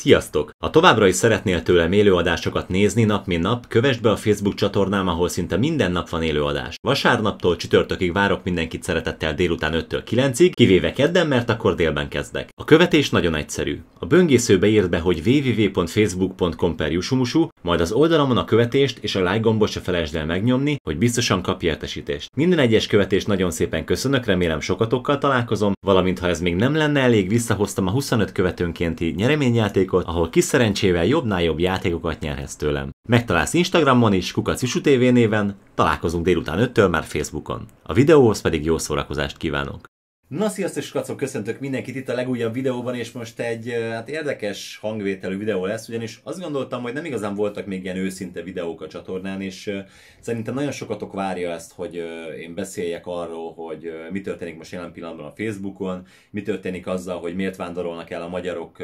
Sziasztok! Ha továbbra is szeretnél tőlem élőadásokat nézni nap mint nap, kövessd be a Facebook csatornám, ahol szinte minden nap van élőadás. Vasárnaptól csütörtökig várok mindenkit szeretettel délután 5-től 9-ig, kivéve kedden, mert akkor délben kezdek. A követés nagyon egyszerű. A böngészőbe írd be, hogy www.facebook.com per majd az oldalamon a követést és a like gombot se felejtsd el megnyomni, hogy biztosan kapj értesítést. Minden egyes követést nagyon szépen köszönök, remélem sokatokkal találkozom, valamint ha ez még nem lenne elég, visszahoztam a 25 követőnkénti nyereményjáték játékot, ahol kis szerencsével jobbnál jobb játékokat nyerhetsz tőlem. Megtalálsz Instagramon is, Kukac TV néven, találkozunk délután 5-től már Facebookon. A videóhoz pedig jó szórakozást kívánok! Na sziasztok skacok, köszöntök mindenkit itt a legújabb videóban, és most egy hát érdekes hangvételű videó lesz, ugyanis azt gondoltam, hogy nem igazán voltak még ilyen őszinte videók a csatornán, és szerintem nagyon sokatok várja ezt, hogy én beszéljek arról, hogy mi történik most jelen pillanatban a Facebookon, mi történik azzal, hogy miért vándorolnak el a magyarok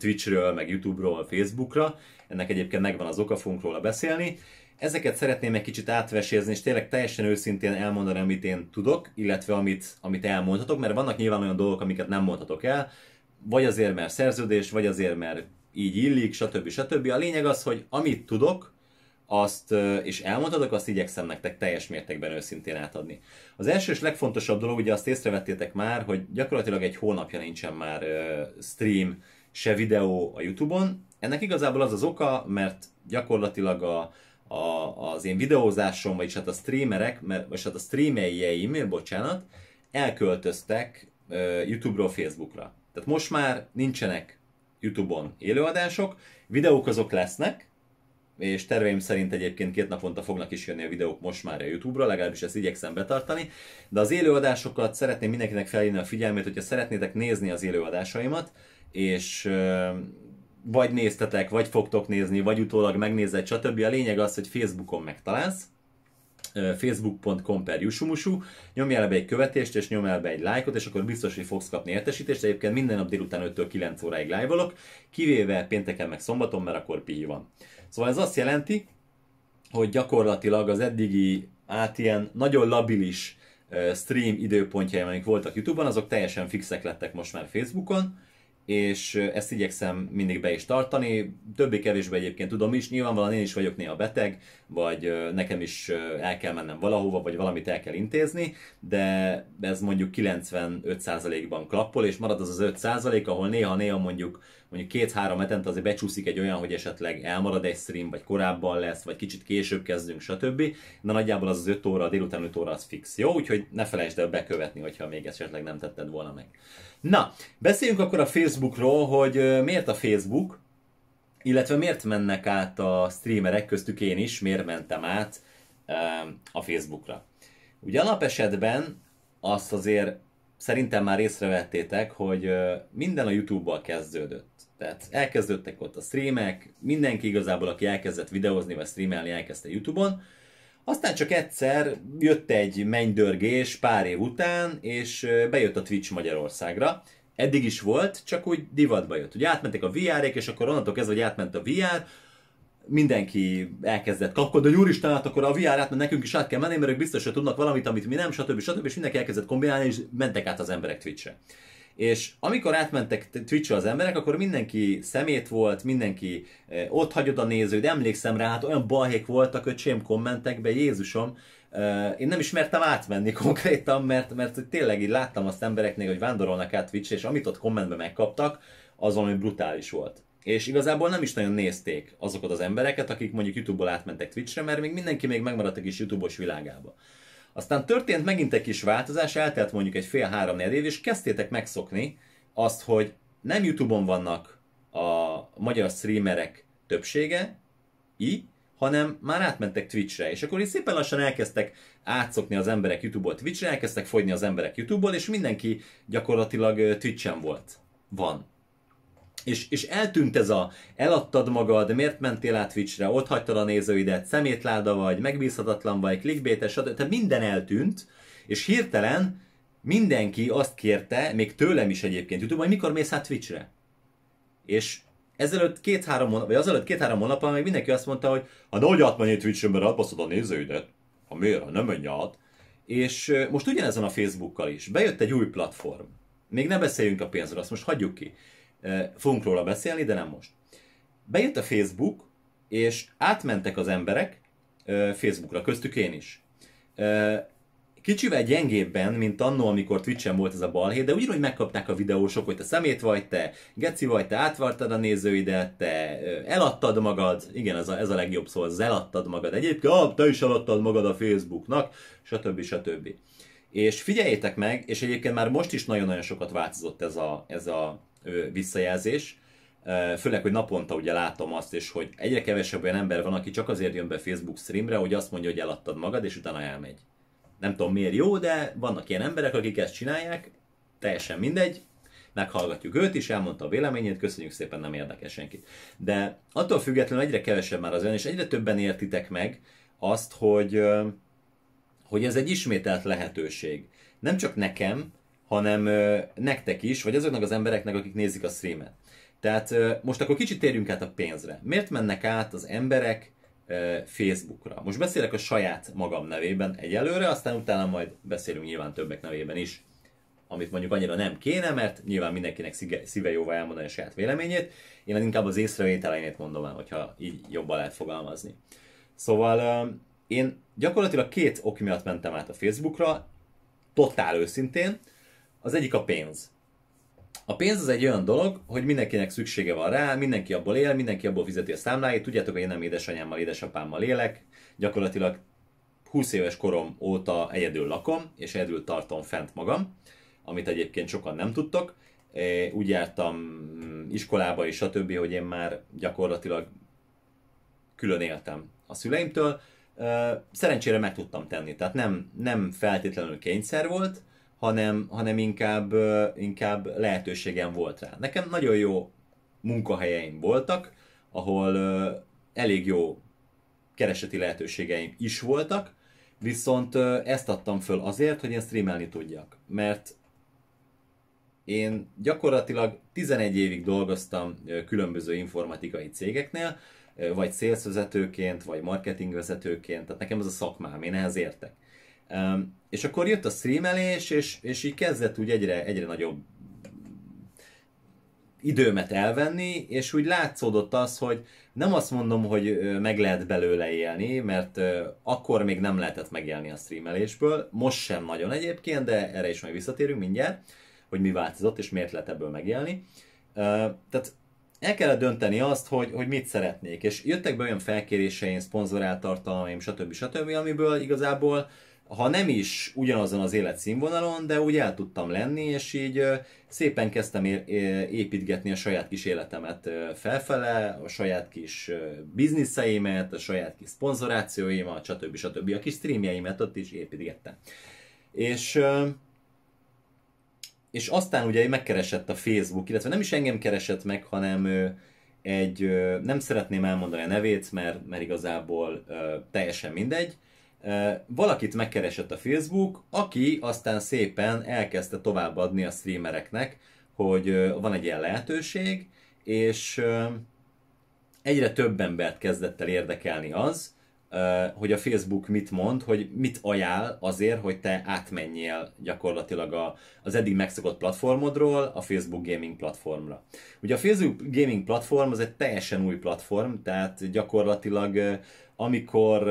Twitchről, meg Youtube-ról Facebookra, ennek egyébként megvan az oka, fogunk róla beszélni, Ezeket szeretném egy kicsit átvesézni, és tényleg teljesen őszintén elmondani, amit én tudok, illetve amit, amit elmondhatok, mert vannak nyilván olyan dolgok, amiket nem mondhatok el, vagy azért, mert szerződés, vagy azért, mert így illik, stb. stb. A lényeg az, hogy amit tudok, azt, és elmondhatok, azt igyekszem nektek teljes mértékben őszintén átadni. Az első és legfontosabb dolog, ugye azt észrevettétek már, hogy gyakorlatilag egy hónapja nincsen már stream, se videó a Youtube-on. Ennek igazából az az oka, mert gyakorlatilag a, a, az én videózásom, vagyis hát a streamerek, vagyis hát a streamerjeim, bocsánat, elköltöztek uh, YouTube-ról Facebookra. Tehát most már nincsenek YouTube-on élőadások, videók azok lesznek, és terveim szerint egyébként két naponta fognak is jönni a videók most már a YouTube-ra, legalábbis ezt igyekszem betartani, de az élőadásokat szeretném mindenkinek felhívni a figyelmét, hogyha szeretnétek nézni az élőadásaimat, és vagy néztetek, vagy fogtok nézni, vagy utólag megnézed, stb. A lényeg az, hogy Facebookon megtalálsz, facebook.com per jusumusu, nyomjál be egy követést, és nyomjál be egy lájkot, és akkor biztos, hogy fogsz kapni értesítést. Egyébként minden nap délután 5-től 9 óráig live kivéve pénteken meg szombaton, mert akkor pihi van. Szóval ez azt jelenti, hogy gyakorlatilag az eddigi át ilyen nagyon labilis stream időpontjai, amik voltak YouTube-on, azok teljesen fixek lettek most már Facebookon, és ezt igyekszem mindig be is tartani. Többé-kevésbé egyébként tudom is, nyilvánvalóan én is vagyok néha beteg, vagy nekem is el kell mennem valahova, vagy valamit el kell intézni, de ez mondjuk 95%-ban klappol, és marad az az 5%, ahol néha-néha mondjuk mondjuk két-három etent azért becsúszik egy olyan, hogy esetleg elmarad egy stream, vagy korábban lesz, vagy kicsit később kezdünk, stb. De nagyjából az az 5 óra, délután 5 óra az fix, jó? Úgyhogy ne felejtsd el bekövetni, hogyha még esetleg nem tetted volna meg. Na, beszéljünk akkor a Facebookról, hogy miért a Facebook, illetve miért mennek át a streamerek, köztük én is, miért mentem át a Facebookra. Ugye alapesetben azt azért szerintem már észrevettétek, hogy minden a YouTube-bal kezdődött. Tehát elkezdődtek ott a streamek, mindenki igazából, aki elkezdett videózni vagy streamelni, elkezdte YouTube-on. Aztán csak egyszer jött egy mennydörgés pár év után, és bejött a Twitch Magyarországra. Eddig is volt, csak úgy divatba jött. Ugye átmentek a VR-ek, és akkor onnantól kezdve, hogy átment a VR, mindenki elkezdett kapkodni, hogy úristen, hát akkor a VR át, nekünk is át kell menni, mert ők biztos, hogy tudnak valamit, amit mi nem, stb. stb. stb. És mindenki elkezdett kombinálni, és mentek át az emberek twitch Twitch-re és amikor átmentek twitch az emberek, akkor mindenki szemét volt, mindenki e, ott hagyod a néződ, emlékszem rá, hát olyan balhék voltak, öcsém kommentekbe, Jézusom, e, én nem is mertem átmenni konkrétan, mert, mert tényleg így láttam azt embereknél, hogy vándorolnak át Twitch, és amit ott kommentbe megkaptak, az valami brutális volt. És igazából nem is nagyon nézték azokat az embereket, akik mondjuk YouTube-ból átmentek Twitch-re, mert még mindenki még megmaradt a kis YouTube-os világába. Aztán történt megint egy kis változás, eltelt mondjuk egy fél-három év, és kezdtétek megszokni azt, hogy nem YouTube-on vannak a magyar streamerek többsége, i, hanem már átmentek re és akkor így szépen lassan elkezdtek átszokni az emberek YouTube-ból re elkezdtek fogyni az emberek YouTube-ból, és mindenki gyakorlatilag Twitch-en volt. Van és, és eltűnt ez a, eladtad magad, miért mentél át Twitchre, ott hagytad a nézőidet, szemétláda vagy, megbízhatatlan vagy, clickbaites, tehát minden eltűnt, és hirtelen mindenki azt kérte, még tőlem is egyébként YouTube, hogy mikor mész át Twitchre. És ezelőtt két-három hónap, vagy azelőtt két-három hónapban még mindenki azt mondta, hogy ha nehogy átmenj twitch re mert átbaszod a nézőidet. Ha miért? Ha nem menj át. És most ugyanezen a Facebookkal is. Bejött egy új platform. Még ne beszéljünk a pénzről, azt most hagyjuk ki. Fogunk róla beszélni, de nem most. Bejött a Facebook, és átmentek az emberek Facebookra, köztük én is. Kicsivel gyengébben, mint annó, amikor Twitchen volt ez a balhé, de ugyanúgy megkapták a videósok, hogy te szemét vagy, te geci vagy, te átvartad a nézőidet, te eladtad magad, igen, ez a, ez a legjobb szó, az eladtad magad. Egyébként, ah, te is eladtad magad a Facebooknak, stb. stb. És figyeljétek meg, és egyébként már most is nagyon-nagyon sokat változott ez a, ez a visszajelzés. Főleg, hogy naponta ugye látom azt és hogy egyre kevesebb olyan ember van, aki csak azért jön be Facebook streamre, hogy azt mondja, hogy eladtad magad, és utána elmegy. Nem tudom miért jó, de vannak ilyen emberek, akik ezt csinálják, teljesen mindegy, meghallgatjuk őt is, elmondta a véleményét, köszönjük szépen, nem érdekel senkit. De attól függetlenül egyre kevesebb már az ön, és egyre többen értitek meg azt, hogy, hogy ez egy ismételt lehetőség. Nem csak nekem, hanem nektek is, vagy azoknak az embereknek, akik nézik a streamet. Tehát most akkor kicsit térjünk át a pénzre. Miért mennek át az emberek Facebookra? Most beszélek a saját magam nevében egyelőre, aztán utána majd beszélünk nyilván többek nevében is, amit mondjuk annyira nem kéne, mert nyilván mindenkinek szíve jóvá elmondani a saját véleményét. Én inkább az észrevételeinét mondom el, hogyha így jobban lehet fogalmazni. Szóval én gyakorlatilag két ok miatt mentem át a Facebookra, totál őszintén. Az egyik a pénz. A pénz az egy olyan dolog, hogy mindenkinek szüksége van rá, mindenki abból él, mindenki abból fizeti a számláit. Tudjátok, hogy én nem édesanyámmal, édesapámmal élek, gyakorlatilag 20 éves korom óta egyedül lakom, és egyedül tartom fent magam, amit egyébként sokan nem tudtok. E, úgy jártam iskolába és a többi, hogy én már gyakorlatilag külön éltem a szüleimtől. E, szerencsére meg tudtam tenni, tehát nem, nem feltétlenül kényszer volt, hanem, hanem inkább, inkább lehetőségem volt rá. Nekem nagyon jó munkahelyeim voltak, ahol elég jó kereseti lehetőségeim is voltak, viszont ezt adtam föl azért, hogy én streamelni tudjak. Mert én gyakorlatilag 11 évig dolgoztam különböző informatikai cégeknél, vagy szélszvezetőként, vagy marketingvezetőként, tehát nekem ez a szakmám, én ehhez értek és akkor jött a streamelés, és, és így kezdett úgy egyre, egyre nagyobb időmet elvenni, és úgy látszódott az, hogy nem azt mondom, hogy meg lehet belőle élni, mert akkor még nem lehetett megélni a streamelésből, most sem nagyon egyébként, de erre is majd visszatérünk mindjárt, hogy mi változott, és miért lehet ebből megélni. Tehát el kellett dönteni azt, hogy, hogy mit szeretnék, és jöttek be olyan felkéréseim, szponzorált tartalmaim, stb. stb., amiből igazából ha nem is ugyanazon az életszínvonalon, de úgy el tudtam lenni, és így szépen kezdtem építgetni a saját kis életemet felfele, a saját kis bizniszeimet, a saját kis szponzorációimat, stb. stb. A kis streamjeimet ott is építgettem. És és aztán ugye megkeresett a Facebook, illetve nem is engem keresett meg, hanem egy, nem szeretném elmondani a nevét, mert, mert igazából teljesen mindegy, valakit megkeresett a Facebook, aki aztán szépen elkezdte továbbadni a streamereknek, hogy van egy ilyen lehetőség, és egyre több embert kezdett el érdekelni az, hogy a Facebook mit mond, hogy mit ajánl azért, hogy te átmenjél gyakorlatilag az eddig megszokott platformodról a Facebook Gaming platformra. Ugye a Facebook Gaming platform az egy teljesen új platform, tehát gyakorlatilag amikor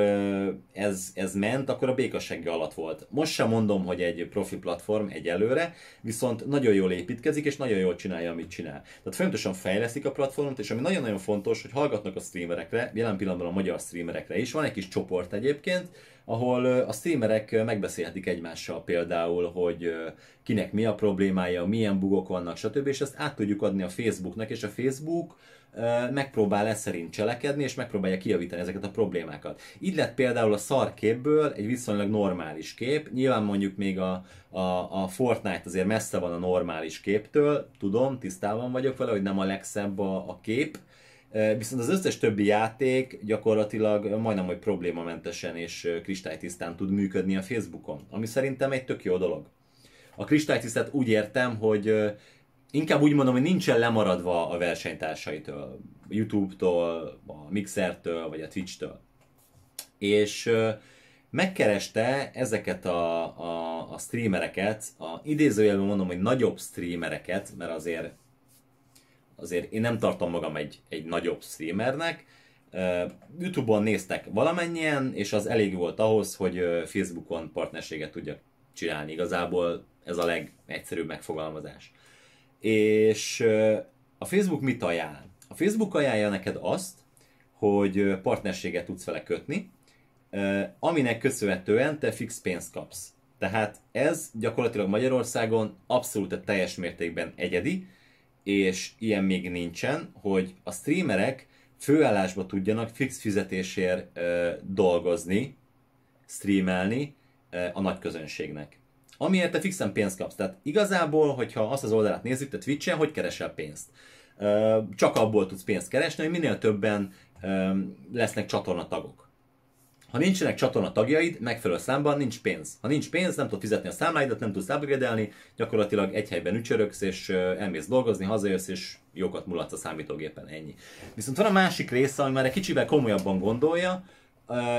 ez, ez ment, akkor a békasegge alatt volt. Most sem mondom, hogy egy profi platform egyelőre, viszont nagyon jól építkezik, és nagyon jól csinálja, amit csinál. Tehát folyamatosan fejlesztik a platformot, és ami nagyon-nagyon fontos, hogy hallgatnak a streamerekre, jelen pillanatban a magyar streamerekre is. Van egy kis csoport egyébként, ahol a streamerek megbeszélhetik egymással például, hogy kinek mi a problémája, milyen bugok vannak, stb. És ezt át tudjuk adni a Facebooknak, és a Facebook megpróbál ez szerint cselekedni, és megpróbálja kijavítani ezeket a problémákat. Így lett például a szarképből egy viszonylag normális kép, nyilván mondjuk még a, a, a Fortnite azért messze van a normális képtől, tudom, tisztában vagyok vele, hogy nem a legszebb a, a kép, Viszont az összes többi játék gyakorlatilag majdnem, hogy problémamentesen és kristálytisztán tud működni a Facebookon, ami szerintem egy tök jó dolog. A kristálytisztát úgy értem, hogy inkább úgy mondom, hogy nincsen lemaradva a versenytársaitől, a YouTube-tól, a Mixertől, vagy a Twitch-től. És megkereste ezeket a, a, a streamereket, a idézőjelben mondom, hogy nagyobb streamereket, mert azért azért én nem tartom magam egy, egy nagyobb streamernek. Youtube-on néztek valamennyien, és az elég volt ahhoz, hogy Facebookon partnerséget tudjak csinálni. Igazából ez a legegyszerűbb megfogalmazás. És a Facebook mit ajánl? A Facebook ajánlja neked azt, hogy partnerséget tudsz vele kötni, aminek köszönhetően te fix pénzt kapsz. Tehát ez gyakorlatilag Magyarországon abszolút a teljes mértékben egyedi, és ilyen még nincsen, hogy a streamerek főállásba tudjanak fix fizetésért dolgozni, streamelni a nagy közönségnek amiért te fixen pénzt kapsz. Tehát igazából, hogyha azt az oldalát nézzük, te Twitch-en, hogy keresel pénzt? Csak abból tudsz pénzt keresni, hogy minél többen lesznek csatornatagok. Ha nincsenek csatorna tagjaid, megfelelő számban nincs pénz. Ha nincs pénz, nem tudod fizetni a számláidat, nem tudsz upgrade gyakorlatilag egy helyben ücsöröksz, és elmész dolgozni, hazajössz, és jókat mulatsz a számítógépen, ennyi. Viszont van a másik része, ami már egy kicsivel komolyabban gondolja,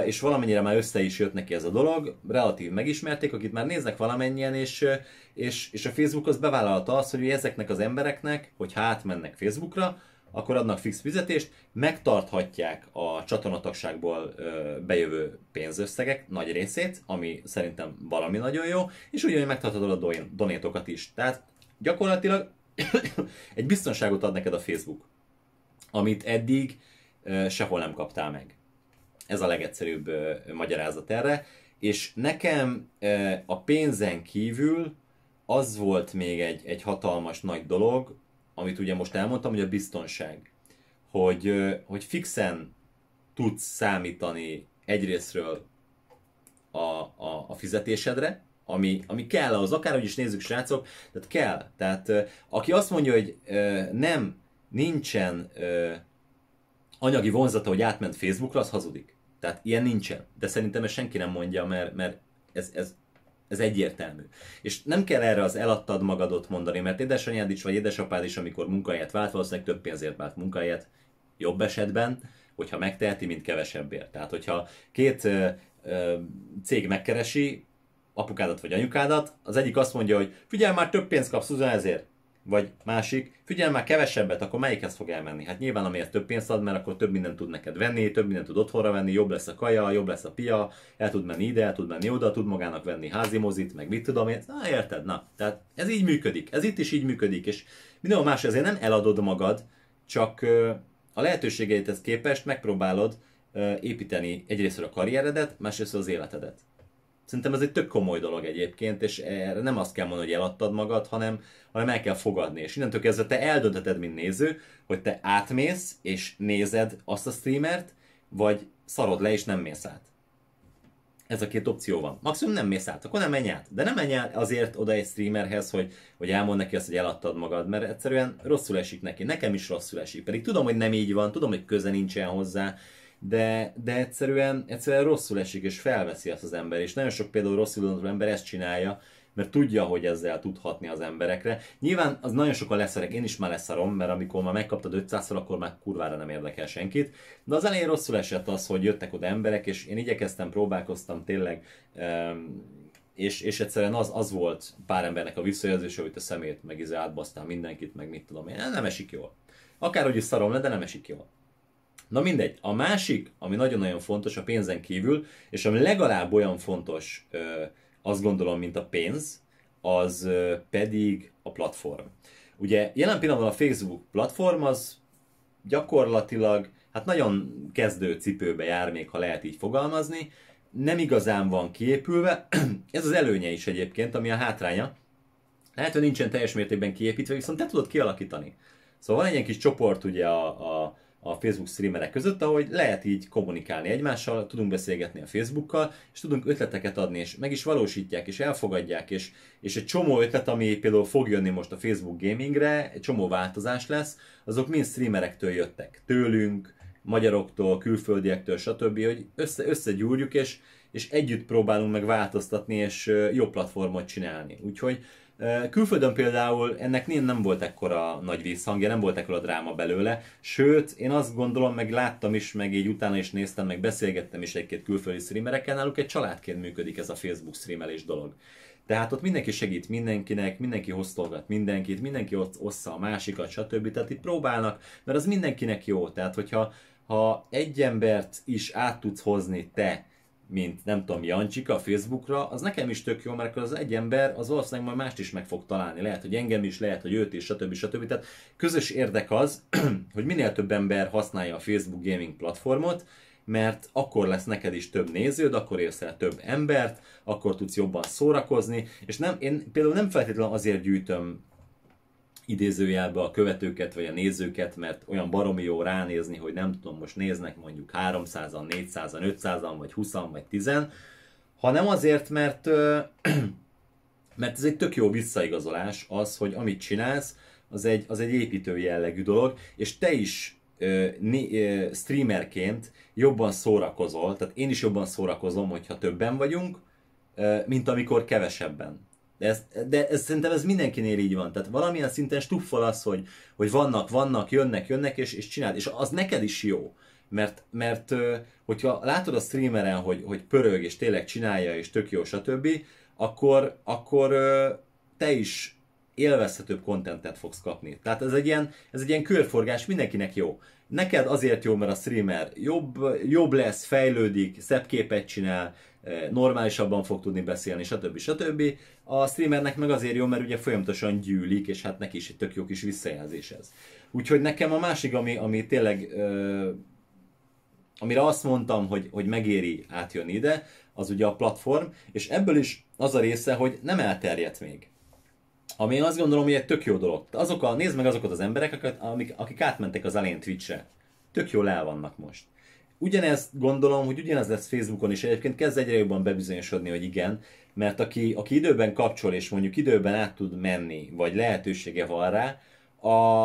és valamennyire már össze is jött neki ez a dolog, relatív megismerték, akit már néznek valamennyien, és, és, és a Facebook az bevállalta azt, hogy ezeknek az embereknek, hogy hát mennek Facebookra, akkor adnak fix fizetést, megtarthatják a csatornatagságból bejövő pénzösszegek nagy részét, ami szerintem valami nagyon jó, és ugyanúgy megtarthatod a donétokat is. Tehát gyakorlatilag egy biztonságot ad neked a Facebook, amit eddig sehol nem kaptál meg. Ez a legegyszerűbb magyarázat erre. És nekem a pénzen kívül az volt még egy, egy hatalmas nagy dolog, amit ugye most elmondtam, hogy a biztonság. Hogy, hogy fixen tudsz számítani egyrésztről a, a, a fizetésedre, ami, ami kell ahhoz, akárhogy is nézzük, srácok, tehát kell. Tehát aki azt mondja, hogy nem, nincsen anyagi vonzata, hogy átment Facebookra, az hazudik. Tehát ilyen nincsen. De szerintem ezt senki nem mondja, mert, mert ez, ez, ez egyértelmű. És nem kell erre az eladtad magadot mondani, mert édesanyád is, vagy édesapád is, amikor munkahelyet vált, valószínűleg több pénzért vált munkahelyet, jobb esetben, hogyha megteheti, mint kevesebbért. Tehát, hogyha két ö, ö, cég megkeresi apukádat vagy anyukádat, az egyik azt mondja, hogy figyelj már, több pénzt kapsz ezért. Vagy másik, figyelj már kevesebbet, akkor melyikhez fog elmenni? Hát nyilván amiért több pénzt ad, mert akkor több mindent tud neked venni, több mindent tud otthonra venni, jobb lesz a kaja, jobb lesz a pia, el tud menni ide, el tud menni oda, tud magának venni házi mozit, meg mit tudom én. Na érted, na. Tehát ez így működik, ez itt is így működik, és minden más, ezért nem eladod magad, csak a lehetőségeidhez képest megpróbálod építeni egyrészt a karrieredet, másrészt az életedet. Szerintem ez egy tök komoly dolog egyébként, és erre nem azt kell mondani, hogy eladtad magad, hanem, hanem el kell fogadni. És innentől kezdve te eldöntheted, mint néző, hogy te átmész és nézed azt a streamert, vagy szarod le és nem mész át. Ez a két opció van. Maximum nem mész át, akkor nem menj át. De nem menj át azért oda egy streamerhez, hogy, hogy elmond neki azt, hogy eladtad magad, mert egyszerűen rosszul esik neki. Nekem is rosszul esik. Pedig tudom, hogy nem így van, tudom, hogy köze nincsen hozzá, de, de egyszerűen, egyszerűen rosszul esik, és felveszi azt az ember, és nagyon sok például rosszul az ember ezt csinálja, mert tudja, hogy ezzel tudhatni az emberekre. Nyilván az nagyon sokan leszerek, én is már leszarom, mert amikor már megkaptad 500-szor, akkor már kurvára nem érdekel senkit. De az elején rosszul esett az, hogy jöttek oda emberek, és én igyekeztem, próbálkoztam tényleg, és, és egyszerűen az, az volt pár embernek a visszajelzése, hogy te szemét, meg izé átbasztál mindenkit, meg mit tudom én, nem esik jól. Akárhogy is szarom le, de nem esik jól. Na mindegy, a másik, ami nagyon-nagyon fontos a pénzen kívül, és ami legalább olyan fontos, azt gondolom, mint a pénz, az pedig a platform. Ugye jelen pillanatban a Facebook platform az gyakorlatilag, hát nagyon kezdő cipőbe jár még, ha lehet így fogalmazni, nem igazán van kiépülve, ez az előnye is egyébként, ami a hátránya, lehet, hogy nincsen teljes mértékben kiépítve, viszont te tudod kialakítani. Szóval van egy ilyen kis csoport ugye a, a a Facebook streamerek között, ahogy lehet így kommunikálni egymással, tudunk beszélgetni a Facebookkal, és tudunk ötleteket adni, és meg is valósítják, és elfogadják, és, és egy csomó ötlet, ami például fog jönni most a Facebook gamingre, egy csomó változás lesz, azok mind streamerektől jöttek. Tőlünk, magyaroktól, külföldiektől, stb., hogy össze, összegyúrjuk, és, és együtt próbálunk meg változtatni, és jó platformot csinálni. Úgyhogy Külföldön például ennek nem volt ekkora nagy visszhangja, nem volt ekkora dráma belőle, sőt, én azt gondolom, meg láttam is, meg így utána is néztem, meg beszélgettem is egy-két külföldi streamerekkel, náluk egy családként működik ez a Facebook streamelés dolog. Tehát ott mindenki segít mindenkinek, mindenki hoztolgat mindenkit, mindenki ott ossza a másikat, stb. Tehát itt próbálnak, mert az mindenkinek jó. Tehát, hogyha ha egy embert is át tudsz hozni te mint nem tudom, Jancsika a Facebookra, az nekem is tök jó, mert akkor az egy ember az valószínűleg majd mást is meg fog találni. Lehet, hogy engem is, lehet, hogy őt is, stb. stb. Tehát közös érdek az, hogy minél több ember használja a Facebook gaming platformot, mert akkor lesz neked is több néződ, akkor érsz el több embert, akkor tudsz jobban szórakozni, és nem, én például nem feltétlenül azért gyűjtöm idézőjelbe a követőket vagy a nézőket, mert olyan baromi jó ránézni, hogy nem tudom, most néznek mondjuk 300-an, 400-an, 500-an, vagy 20-an, vagy 10 hanem azért, mert, mert ez egy tök jó visszaigazolás az, hogy amit csinálsz, az egy, az egy építő jellegű dolog, és te is streamerként jobban szórakozol, tehát én is jobban szórakozom, hogyha többen vagyunk, mint amikor kevesebben. De, ez, de ez, szerintem ez mindenkinél így van. Tehát valamilyen szinten stuffol az, hogy, hogy vannak, vannak, jönnek, jönnek, és, és csináld. És az neked is jó. Mert, mert hogyha látod a streameren, hogy, hogy pörög, és tényleg csinálja, és tök jó, stb., akkor, akkor te is élvezhetőbb kontentet fogsz kapni. Tehát ez egy ilyen, ez egy ilyen körforgás, mindenkinek jó neked azért jó, mert a streamer jobb, jobb lesz, fejlődik, szebb képet csinál, eh, normálisabban fog tudni beszélni, stb. stb. A streamernek meg azért jó, mert ugye folyamatosan gyűlik, és hát neki is egy tök jó kis visszajelzés ez. Úgyhogy nekem a másik, ami, ami tényleg eh, amire azt mondtam, hogy, hogy megéri átjönni ide, az ugye a platform, és ebből is az a része, hogy nem elterjedt még. Ami én azt gondolom, hogy egy tök jó dolog. Azok a, nézd meg azokat az embereket, amik, akik átmentek az Alien Twitch-re. Tök jól el vannak most. Ugyanezt gondolom, hogy ugyanez lesz Facebookon is. Egyébként kezd egyre jobban bebizonyosodni, hogy igen, mert aki, aki időben kapcsol, és mondjuk időben át tud menni, vagy lehetősége van rá, a,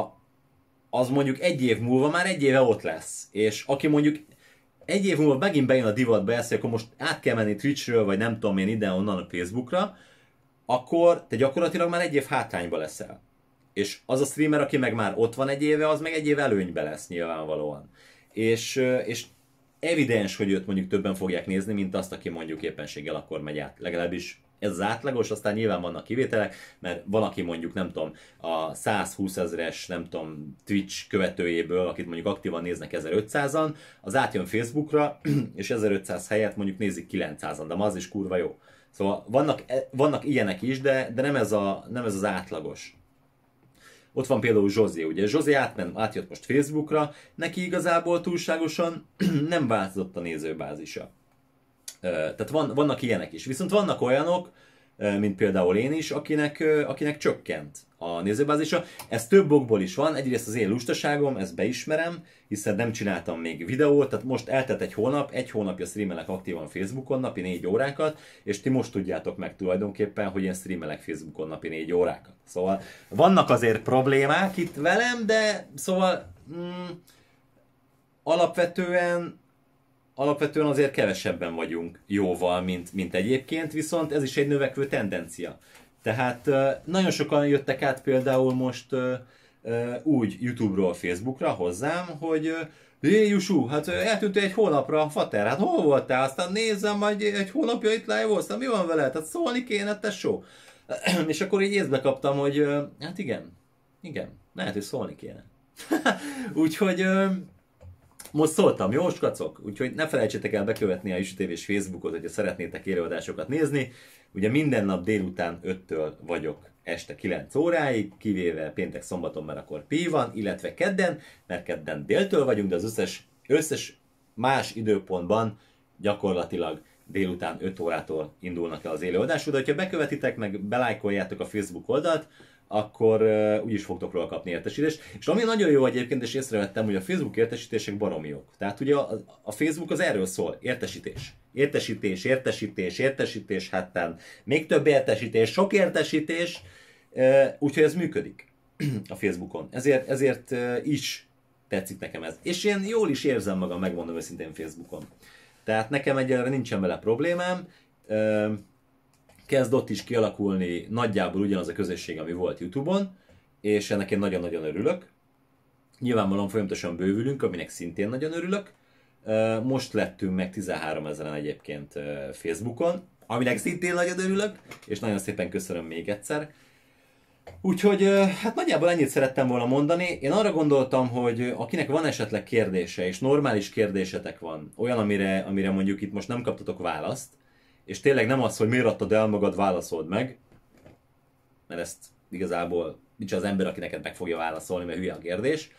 az mondjuk egy év múlva már egy éve ott lesz. És aki mondjuk egy év múlva megint bejön a divatba ezt, akkor most át kell menni Twitchről, vagy nem tudom én ide-onnan a Facebookra, akkor te gyakorlatilag már egy év hátrányba leszel. És az a streamer, aki meg már ott van egy éve, az meg egy év előnybe lesz nyilvánvalóan. És, és evidens, hogy őt mondjuk többen fogják nézni, mint azt, aki mondjuk éppenséggel akkor megy át. Legalábbis ez az átlagos, aztán nyilván vannak kivételek, mert van, aki mondjuk, nem tudom, a 120 ezeres, nem tudom, Twitch követőjéből, akit mondjuk aktívan néznek 1500-an, az átjön Facebookra, és 1500 helyett mondjuk nézik 900-an, de az is kurva jó. Szóval vannak, e, vannak ilyenek is, de, de nem, ez a, nem ez az átlagos. Ott van például Zsozé, ugye Zsozé átment, átjött most Facebookra, neki igazából túlságosan nem változott a nézőbázisa. Tehát van, vannak ilyenek is. Viszont vannak olyanok, mint például én is, akinek, akinek csökkent a nézőbázisa. Ez több okból is van, egyrészt az én lustaságom, ezt beismerem, hiszen nem csináltam még videót, tehát most eltett egy hónap, egy hónapja streamelek aktívan Facebookon napi négy órákat, és ti most tudjátok meg tulajdonképpen, hogy én streamelek Facebookon napi négy órákat. Szóval vannak azért problémák itt velem, de szóval mm, alapvetően alapvetően azért kevesebben vagyunk jóval, mint, mint egyébként, viszont ez is egy növekvő tendencia. Tehát nagyon sokan jöttek át például most úgy YouTube-ról Facebookra hozzám, hogy Jé, hát eltűntél egy hónapra a fater, hát hol voltál? Aztán nézem, majd egy hónapja itt live volt, mi van vele? Hát szólni kéne, só. És akkor így észbe kaptam, hogy hát igen, igen, lehet, hogy szólni kéne. Úgyhogy most szóltam, jó skacok? Úgyhogy ne felejtsétek el bekövetni a Isu és Facebookot, hogyha szeretnétek élőadásokat nézni. Ugye minden nap délután 5-től vagyok este 9 óráig, kivéve péntek, szombaton, mert akkor pi van, illetve kedden, mert kedden déltől vagyunk, de az összes, összes más időpontban gyakorlatilag délután 5 órától indulnak el az élőadások. De ha bekövetitek, meg belájkoljátok a Facebook oldalt, akkor uh, úgyis fogtok róla kapni értesítést. És ami nagyon jó egyébként, és észrevettem, hogy a Facebook értesítések baromiok. Tehát ugye a, a Facebook az erről szól, értesítés. Értesítés, értesítés, értesítés, hátán még több értesítés, sok értesítés, uh, úgyhogy ez működik a Facebookon. Ezért, ezért uh, is tetszik nekem ez. És én jól is érzem magam, megmondom őszintén Facebookon. Tehát nekem egyelőre nincsen vele problémám. Uh, kezd ott is kialakulni nagyjából ugyanaz a közösség, ami volt YouTube-on, és ennek én nagyon-nagyon örülök. Nyilvánvalóan folyamatosan bővülünk, aminek szintén nagyon örülök. Most lettünk meg 13 ezeren egyébként Facebookon, aminek szintén nagyon örülök, és nagyon szépen köszönöm még egyszer. Úgyhogy hát nagyjából ennyit szerettem volna mondani. Én arra gondoltam, hogy akinek van esetleg kérdése, és normális kérdésetek van, olyan, amire, amire mondjuk itt most nem kaptatok választ, és tényleg nem az, hogy miért adtad el magad, válaszold meg, mert ezt igazából nincs az ember, aki neked meg fogja válaszolni, mert hülye a kérdés.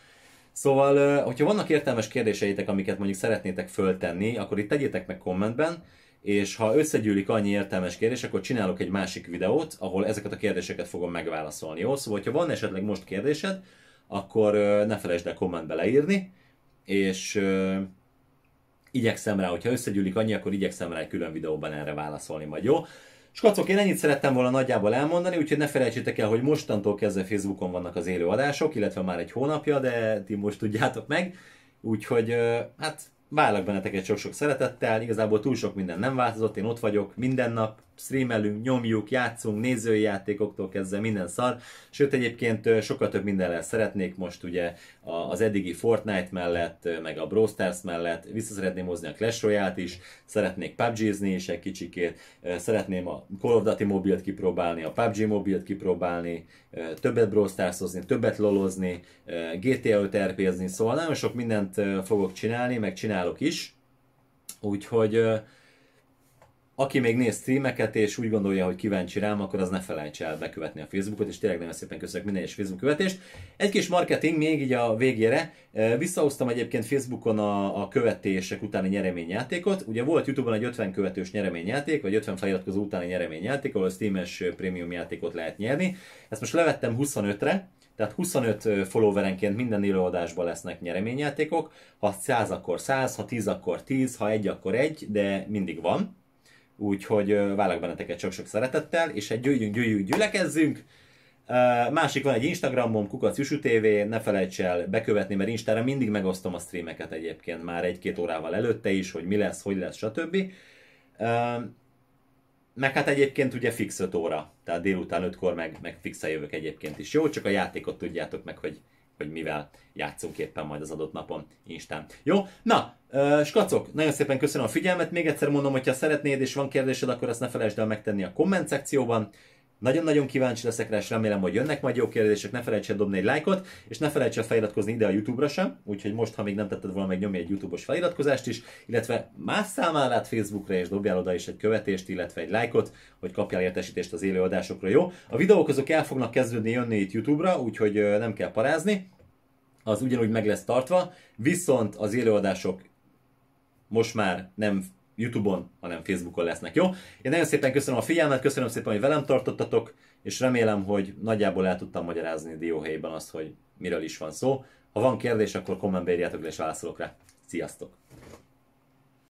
Szóval, hogyha vannak értelmes kérdéseitek, amiket mondjuk szeretnétek föltenni, akkor itt tegyétek meg kommentben, és ha összegyűlik annyi értelmes kérdés, akkor csinálok egy másik videót, ahol ezeket a kérdéseket fogom megválaszolni. Jó? Szóval, ha van esetleg most kérdésed, akkor ne felejtsd el kommentbe leírni, és igyekszem rá, hogyha összegyűlik annyi, akkor igyekszem rá egy külön videóban erre válaszolni majd, jó? Skacok, én ennyit szerettem volna nagyjából elmondani, úgyhogy ne felejtsétek el, hogy mostantól kezdve Facebookon vannak az élő adások, illetve már egy hónapja, de ti most tudjátok meg. Úgyhogy hát várlak benneteket sok-sok szeretettel, igazából túl sok minden nem változott, én ott vagyok minden nap, streamelünk, nyomjuk, játszunk, nézői játékoktól kezdve minden szar. Sőt, egyébként sokkal több mindenre szeretnék most ugye az eddigi Fortnite mellett, meg a Brawl Stars mellett, vissza szeretném hozni a Clash Royale-t is, szeretnék PUBG-zni is egy kicsikét, szeretném a Call of Duty mobilt kipróbálni, a PUBG mobilt kipróbálni, többet Brawl stars többet lolozni, GTA 5 rp szóval nagyon sok mindent fogok csinálni, meg csinálok is. Úgyhogy uh, aki még néz streameket és úgy gondolja, hogy kíváncsi rám, akkor az ne felejts el bekövetni a Facebookot, és tényleg nagyon szépen köszönök minden egyes Facebook követést. Egy kis marketing még így a végére. Visszahoztam egyébként Facebookon a, a követések utáni nyereményjátékot. Ugye volt YouTube-on egy 50 követős nyereményjáték, vagy 50 feliratkozó utáni nyereményjáték, ahol a Steam-es prémium játékot lehet nyerni. Ezt most levettem 25-re, tehát 25 followerenként minden élőadásban lesznek nyereményjátékok, ha 100 akkor 100, ha 10 akkor 10, ha 1 akkor 1, de mindig van. Úgyhogy várlak benneteket sok-sok szeretettel, és egy gyűjjünk, gyűjjünk, gyülekezzünk. Másik van egy Instagramom, kukac Jusu TV, ne felejts el bekövetni, mert Instára mindig megosztom a streameket egyébként már egy-két órával előtte is, hogy mi lesz, hogy lesz, stb. Meg hát egyébként ugye fix 5 óra, tehát délután 5-kor meg, meg fixen jövök egyébként is. Jó, csak a játékot tudjátok meg, hogy, hogy mivel játszunk éppen majd az adott napon Instán. Jó? Na, Uh, skacok, nagyon szépen köszönöm a figyelmet, még egyszer mondom, hogyha szeretnéd és van kérdésed, akkor azt ne felejtsd el megtenni a komment szekcióban. Nagyon-nagyon kíváncsi leszek rá, és remélem, hogy jönnek majd jó kérdések, ne felejts el dobni egy lájkot, és ne felejts el feliratkozni ide a YouTube-ra sem, úgyhogy most, ha még nem tetted volna, meg nyomj egy YouTube-os feliratkozást is, illetve más át Facebookra, és dobjál oda is egy követést, illetve egy lájkot, hogy kapjál értesítést az élő adásokra, jó? A videók azok el fognak kezdődni jönni itt YouTube-ra, úgyhogy nem kell parázni, az ugyanúgy meg lesz tartva, viszont az élőadások most már nem YouTube-on, hanem Facebookon lesznek, jó? Én nagyon szépen köszönöm a figyelmet, köszönöm szépen, hogy velem tartottatok, és remélem, hogy nagyjából el tudtam magyarázni dióhelyben azt, hogy miről is van szó. Ha van kérdés, akkor kommentbe írjátok le, és válaszolok rá. Sziasztok!